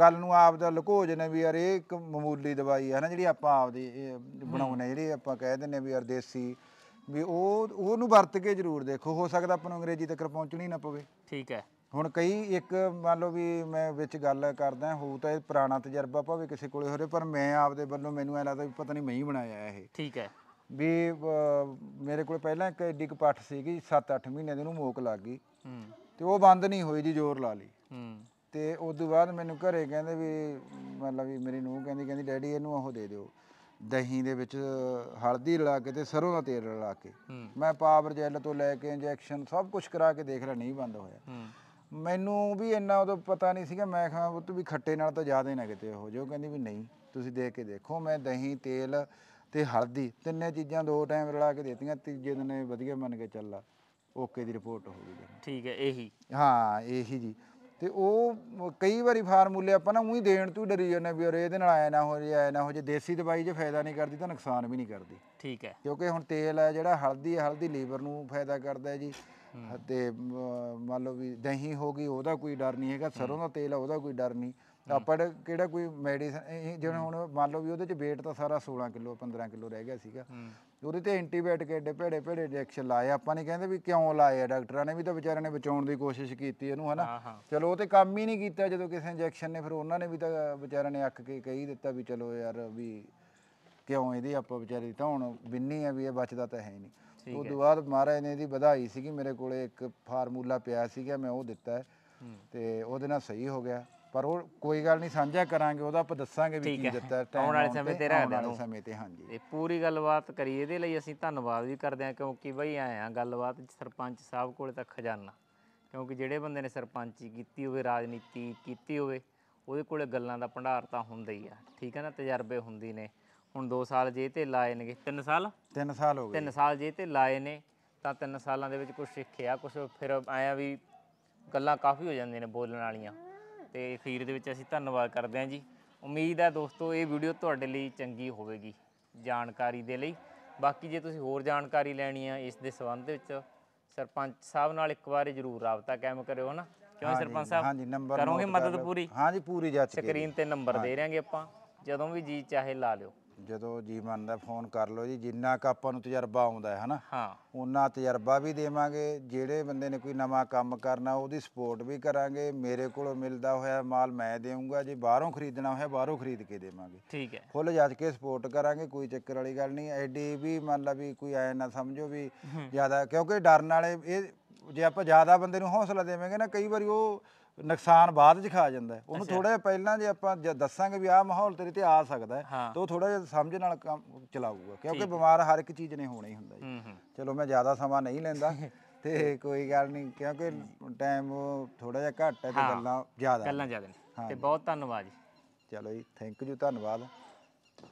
ਗੱਲ ਨੂੰ ਆਪ ਦਾ ਲੁਕੋ ਨੇ ਵੀ ਯਾਰ ਇਹ ਇੱਕ ਮਾਮੂਲੀ ਦਵਾਈ ਹੈ ਨਾ ਜਿਹੜੀ ਆਪਾਂ ਆਪ ਦੀ ਬਣਾਉਨੇ ਜਿਹੜੀ ਆਪਾਂ ਕਹਿ ਦਿੰਨੇ ਵੀ ਯਾਰ ਦੇਸੀ ਵੀ ਉਹ ਉਹਨੂੰ ਵਰਤ ਕੇ ਜ਼ਰੂਰ ਦੇਖੋ ਹੋ ਸਕਦਾ ਆਪਾਂ ਨੂੰ ਅੰਗਰੇਜ਼ੀ ਤੱਕ ਪਹੁੰਚਣੀ ਨਾ ਪਵੇ ਠੀਕ ਹੈ ਹੁਣ ਕਈ ਇੱਕ ਮੰਨ ਲਓ ਵੀ ਮੈਂ ਵਿੱਚ ਗੱਲ ਕਰਦਾ ਹੂ ਤਾਂ ਇਹ ਪੁਰਾਣਾ ਤਜਰਬਾ ਭਾਵੇਂ ਕਿਸੇ ਕੋਲੇ ਹੋਰੇ ਪਰ ਮੈਂ ਆਪਦੇ ਵੱਲੋਂ ਮੈਨੂੰ ਐ ਲੱਗਦਾ ਵੀ ਪਤਾ ਨਹੀਂ ਮੈਂ ਹੀ ਬਣਾਇਆ ਇਹ ਠੀਕ ਹੈ ਵੀ ਮੇਰੇ ਕੋਲ ਪਹਿਲਾਂ ਇੱਕ ਐਡੀ ਕਪੱਠ ਸੀਗੀ 7-8 ਮਹੀਨੇ ਦੀ ਨੂੰ ਮੋਕ ਲੱਗ ਗਈ ਤੇ ਉਹ ਬੰਦ ਨਹੀਂ ਹੋਈ ਜੀ ਜ਼ੋਰ ਲਾ ਲਈ ਤੇ ਉਸ ਤੋਂ ਬਾਅਦ ਮੈਨੂੰ ਘਰੇ ਕਹਿੰਦੇ ਵੀ ਮਤਲਬ ਵੀ ਮੇਰੀ ਨੂੰਹ ਕਹਿੰਦੀ ਕਹਿੰਦੀ ਡੈਡੀ ਇਹਨੂੰ ਉਹ ਦੇ ਦਿਓ ਦਹੀਂ ਦੇ ਵਿੱਚ ਹਲਦੀ ਰਲਾ ਕੇ ਤੇ ਸਰੋਂ ਦਾ ਤੇਲ ਰਲਾ ਕੇ ਮੈਂ ਪਾਵਰ ਜੈਲ ਤੋਂ ਲੈ ਕੇ ਇੰਜੈਕਸ਼ਨ ਸਭ ਕੁਝ ਕਰਾ ਕੇ ਦੇਖ ਲਿਆ ਨਹੀਂ ਬੰਦ ਹੋਇਆ ਮੈਨੂੰ ਵੀ ਇੰਨਾ ਉਦੋਂ ਪਤਾ ਨਹੀਂ ਸੀਗਾ ਮੈਂ ਕਿਹਾ ਪੁੱਤ ਵੀ ਖੱਟੇ ਨਾਲ ਤਾਂ ਜ਼ਿਆਦਾ ਹੀ ਨਾ ਕਿਤੇ ਹੋ ਜੋ ਕਹਿੰਦੀ ਵੀ ਨਹੀਂ ਤੁਸੀਂ ਦੇਖ ਕੇ ਦੇਖੋ ਮੈਂ ਦਹੀਂ ਤੇਲ ਤੇ ਹਲਦੀ ਤਿੰਨੇ ਚੀਜ਼ਾਂ ਦੋ ਟਾਈਮ ਰਲਾ ਕੇ ਦਿੱਤੀਆਂ ਤੀਜੇ ਦਿਨ ਇਹ ਵਧੀਆ ਮੰਨ ਕੇ ਚੱਲਾ ਓਕੇ ਦੀ ਰਿਪੋਰਟ ਹੋ ਗਈ ਠੀਕ ਹੈ ਇਹੀ ਹਾਂ ਇਹੀ ਜੀ ਤੇ ਉਹ ਕਈ ਵਾਰੀ ਫਾਰਮੂਲੇ ਆਪਾਂ ਨਾ ਉਹੀ ਦੇਣ ਤੋਂ ਡਰੀ ਜਾਂਦੇ ਵੀ ਅਰੇ ਇਹਦੇ ਨਾਲ ਆਇਆ ਨਾ ਹੋ ਜੇ ਆਇਆ ਨਾ ਹੋ ਜੇ ਦੇਸੀ ਦਵਾਈ ਜੇ ਫਾਇਦਾ ਨਹੀਂ ਕਰਦੀ ਤਾਂ ਨੁਕਸਾਨ ਵੀ ਨਹੀਂ ਕਰਦੀ ਠੀਕ ਹੈ ਕਿਉਂਕਿ ਹੁਣ ਤੇਲ ਹੈ ਜਿਹੜਾ ਹਲਦੀ ਹੈ ਹਲਦੀ ਲੀਵਰ ਨੂੰ ਫਾਇਦਾ ਕਰਦਾ ਹੈ ਜੀ ਤੇ ਮੰਨ ਲਓ ਵੀ ਦਹੀਂ ਹੋ ਗਈ ਉਹਦਾ ਕੋਈ ਡਰ ਨਹੀਂ ਹੈਗਾ ਸਰੋਂ ਦਾ ਤੇਲ ਆ ਉਹਦਾ ਕੋਈ ਡਰ ਨਹੀਂ ਆਪਾਂ ਕਿਹੜਾ ਕੋਈ ਮੈਡੀਸਨ ਜਿਵੇਂ ਹੁਣ ਮੰਨ ਲਓ ਵੀ ਉਹਦੇ ਚ weight ਤਾਂ ਸਾਰਾ 16 ਕਿਲੋ 15 ਕਿਲੋ ਰਹਿ ਗਿਆ ਸੀਗਾ ਉਹਦੇ ਤੇ ਐਂਟੀਬਾਇਓਟਿਕ ਐਡੇ ਭੇੜੇ ਭੇੜੇ ਇੰਜੈਕਸ਼ਨ ਲਾਏ ਆਪਾਂ ਨੇ ਕਹਿੰਦੇ ਵੀ ਕਿਉਂ ਲਾਏ ਆ ਡਾਕਟਰਾਂ ਨੇ ਵੀ ਤਾਂ ਵਿਚਾਰਿਆਂ ਨੇ ਬਚਾਉਣ ਦੀ ਕੋਸ਼ਿਸ਼ ਕੀਤੀ ਇਹਨੂੰ ਹਨਾ ਚਲੋ ਉਹ ਤੇ ਕੰਮ ਹੀ ਨਹੀਂ ਕੀਤਾ ਜਦੋਂ ਕਿਸੇ ਇੰਜੈਕਸ਼ਨ ਨੇ ਫਿਰ ਉਹਨਾਂ ਨੇ ਵੀ ਤਾਂ ਵਿਚਾਰਿਆਂ ਨੇ ਅੱਕ ਕੇ ਕਹੀ ਦਿੱਤਾ ਵੀ ਚਲੋ ਯਾਰ ਵੀ ਕਿਉਂ ਇਹਦੀ ਆਪਾਂ ਵਿਚਾਰੀ ਤਾਂ ਹੁਣ ਬਿੰਨੀ ਆ ਵੀ ਇਹ ਬਚਦਾ ਤਾਂ ਹੈ ਨਹੀਂ ਉਸ ਤੋਂ ਬਾਅਦ ਮਹਾਰਾਜ ਨੇ ਇਹਦੀ ਵਧਾਈ ਸੀਗੀ ਮੇਰੇ ਕੋਲੇ ਇੱਕ ਫਾਰਮੂਲਾ ਪਿਆ ਸੀਗਾ ਮੈਂ ਉਹ ਦਿੱਤਾ ਤੇ ਉਹਦੇ ਨਾਲ ਸਹੀ ਹੋ ਗਿਆ ਪਰ ਉਹ ਕੋਈ ਗੱਲ ਨਹੀਂ ਸਾਂਝਾ ਕਰਾਂਗੇ ਉਹਦਾ ਆਪਾਂ ਦੱਸਾਂਗੇ ਵੀ ਕੀ ਦਿੱਤਾ ਟਾਈਮ ਆਉਣ ਵਾਲੇ ਸਮੇਂ ਤੇ ਰੱਖਦੇ ਹਾਂ ਸਮੇਂ ਤੇ ਹਾਂਜੀ ਤੇ ਪੂਰੀ ਗੱਲਬਾਤ ਕਰੀ ਇਹਦੇ ਲਈ ਅਸੀਂ ਧੰਨਵਾਦ ਵੀ ਕਰਦੇ ਹਾਂ ਕਿਉਂਕਿ ਬਈ ਆਏ ਆ ਗੱਲਬਾਤ ਸਰਪੰਚ ਸਾਹਿਬ ਕੋਲੇ ਤਾਂ ਖਜ਼ਾਨਾ ਕਿਉਂਕਿ ਜਿਹੜੇ ਬੰਦੇ ਨੇ ਸਰਪੰਚੀ ਕੀਤੀ ਹੋਵੇ ਰਾਜਨੀਤੀ ਕੀਤੀ ਹੋਵੇ ਉਹਦੇ ਕੋਲੇ ਗੱਲਾਂ ਦਾ ਭੰਡਾਰ ਤਾਂ ਹੁੰਦਾ ਹੀ ਆ ਠੀਕ ਹੈ ਨਾ ਤਜਰਬੇ ਹੁੰਦੀ ਨੇ ਹੁਣ 2 ਸਾਲ ਜੇ ਤੇ ਲਾਏ ਨੇ 3 ਸਾਲ 3 ਸਾਲ ਹੋ ਗਏ 3 ਸਾਲ ਜੇ ਤੇ ਲਾਏ ਨੇ ਤਾਂ 3 ਸਾਲਾਂ ਦੇ ਵਿੱਚ ਕੁਝ ਸਿੱਖਿਆ ਕੁਝ ਫਿਰ ਆਇਆ ਵੀ ਗੱਲਾਂ ਕਾਫੀ ਹੋ ਜਾਂਦੀਆਂ ਨੇ ਬੋਲਣ ਵਾਲੀਆਂ ਤੇ ਅਖੀਰ ਦੇ ਵਿੱਚ ਅਸੀਂ ਧੰਨਵਾਦ ਕਰਦੇ ਹਾਂ ਜੀ ਉਮੀਦ ਹੈ ਦੋਸਤੋ ਇਹ ਵੀਡੀਓ ਤੁਹਾਡੇ ਲਈ ਚੰਗੀ ਹੋਵੇਗੀ ਜਾਣਕਾਰੀ ਦੇ ਲਈ ਬਾਕੀ ਜੇ ਤੁਸੀਂ ਹੋਰ ਜਾਣਕਾਰੀ ਲੈਣੀ ਆ ਇਸ ਦੇ ਸੰਬੰਧ ਵਿੱਚ ਸਰਪੰਚ ਸਾਹਿਬ ਨਾਲ ਇੱਕ ਵਾਰ ਜ਼ਰੂਰ ਰਾਬਤਾ ਕਾਇਮ ਕਰਿਓ ਹਨਾ ਕਿਉਂ ਸਰਪੰਚ ਸਾਹਿਬ ਹਾਂਜੀ ਨੰਬਰ ਕਰੋਗੇ ਮਦਦ ਪੂਰੀ ਹਾਂਜੀ ਪੂਰੀ ਜਾਂਚ ਸਕਰੀਨ ਤੇ ਨੰਬਰ ਦੇ ਰਾਂਗੇ ਆਪਾਂ ਜਦੋਂ ਵੀ ਜੀ ਚਾਹੇ ਲਾ ਲਿਓ ਜਦੋਂ ਜੀ ਮੰਨਦਾ ਫੋਨ ਕਰ ਲਓ ਜੀ ਜਿੰਨਾ ਕ ਆਪਾਂ ਨੂੰ ਤਜਰਬਾ ਆਉਂਦਾ ਹੈ ਹਨਾ ਹਾਂ ਉਹਨਾਂ ਤਜਰਬਾ ਵੀ ਦੇਵਾਂਗੇ ਜਿਹੜੇ ਬੰਦੇ ਨੇ ਕੋਈ ਨਵਾਂ ਕੰਮ ਕਰਨਾ ਉਹਦੀ ਸਪੋਰਟ ਵੀ ਕਰਾਂਗੇ ਮੇਰੇ ਕੋਲੋਂ ਮਿਲਦਾ ਹੋਇਆ ਮਾਲ ਮੈਂ ਦੇਵਾਂਗਾ ਜੇ ਬਾਹਰੋਂ ਖਰੀਦਣਾ ਹੋਇਆ ਬਾਹਰੋਂ ਖਰੀਦ ਕੇ ਦੇਵਾਂਗੇ ਠੀਕ ਹੈ ਫੁੱਲ ਜੱਜ ਕੇ ਸਪੋਰਟ ਕਰਾਂਗੇ ਕੋਈ ਚੱਕਰ ਵਾਲੀ ਗੱਲ ਨਹੀਂ ਐਡੀ ਵੀ ਮੰਨ ਲਾ ਵੀ ਕੋਈ ਐ ਨਾ ਸਮਝੋ ਵੀ ਜ਼ਿਆਦਾ ਕਿਉਂਕਿ ਡਰਨ ਵਾਲੇ ਇਹ ਜੇ ਆਪਾਂ ਜ਼ਿਆਦਾ ਬੰਦੇ ਨੂੰ ਹੌਸਲਾ ਦੇਵਾਂਗੇ ਨਾ ਕਈ ਵਾਰੀ ਉਹ ਨੁਕਸਾਨ ਬਾਅਦ ਚ ਖਾ ਜਾਂਦਾ ਉਹਨੂੰ ਥੋੜਾ ਜਿਹਾ ਪਹਿਲਾਂ ਜੇ ਆਪਾਂ ਦੱਸਾਂਗੇ ਵੀ ਆਹ ਮਾਹੌਲ ਤੇਰੇ ਤੇ ਆ ਸਕਦਾ ਤਾਂ ਉਹ ਥੋੜਾ ਜਿਹਾ ਸਮਝ ਨਾਲ ਕੰਮ ਚਲਾਊਗਾ ਕਿਉਂਕਿ ਬਿਮਾਰ ਹਰ ਇੱਕ ਚੀਜ਼ ਨੇ ਹੋਣਾ ਹੀ ਹੁੰਦਾ ਜੀ ਚਲੋ ਮੈਂ ਜ਼ਿਆਦਾ ਸਮਾਂ ਨਹੀਂ ਲੈਂਦਾ ਤੇ ਕੋਈ ਗੱਲ ਨਹੀਂ ਕਿਉਂਕਿ ਟਾਈਮ ਥੋੜਾ ਜਿਹਾ ਘੱਟ ਹੈ ਤੇ ਗੱਲਾਂ ਜ਼ਿਆਦਾ ਗੱਲਾਂ ਜ਼ਿਆਦਾ ਨੇ ਤੇ ਬਹੁਤ ਧੰਨਵਾਦ ਜੀ ਚਲੋ ਜੀ ਥੈਂਕ ਯੂ ਧੰਨਵਾਦ